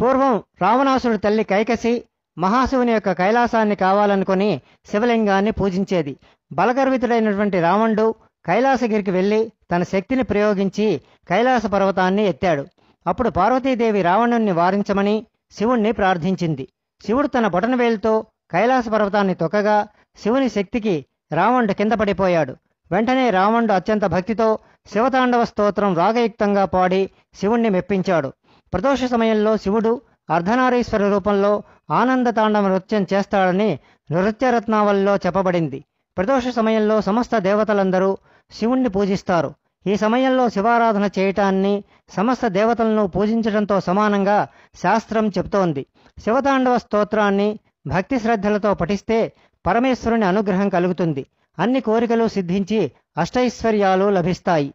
పూర్వం రావణాసురుడి తల్లి కైకసి మహాశివుని యొక్క కైలాసాన్ని కావాలనుకుని శివలింగాన్ని పూజించేది బలగర్వితుడైనటువంటి రావణుడు కైలాసగిరికి వెళ్ళి తన శక్తిని ప్రయోగించి కైలాస పర్వతాన్ని ఎత్తాడు అప్పుడు పార్వతీదేవి రావణుణ్ణి వారించమని శివుణ్ణి ప్రార్థించింది శివుడు తన బొటనవేలుతో కైలాస పర్వతాన్ని తొక్కగా శివుని శక్తికి రావణుడు కింద పడిపోయాడు వెంటనే రావణుడు అత్యంత భక్తితో శివతాండవ స్తోత్రం రాగయుక్తంగా పాడి శివుణ్ణి మెప్పించాడు ప్రదోష సమయంలో శివుడు అర్ధనారీశ్వర రూపంలో ఆనందతాండవ నృత్యం చేస్తాడని నృత్యరత్నావళిలో చెప్పబడింది ప్రదోష సమయంలో సమస్త దేవతలందరూ శివుణ్ణి పూజిస్తారు ఈ సమయంలో శివారాధన చేయటాన్ని సమస్త దేవతలను పూజించడంతో సమానంగా శాస్త్రం చెబుతోంది శివతాండవ స్తోత్రాన్ని భక్తి శ్రద్ధలతో పఠిస్తే పరమేశ్వరుని అనుగ్రహం కలుగుతుంది అన్ని కోరికలు సిద్ధించి అష్టైశ్వర్యాలు లభిస్తాయి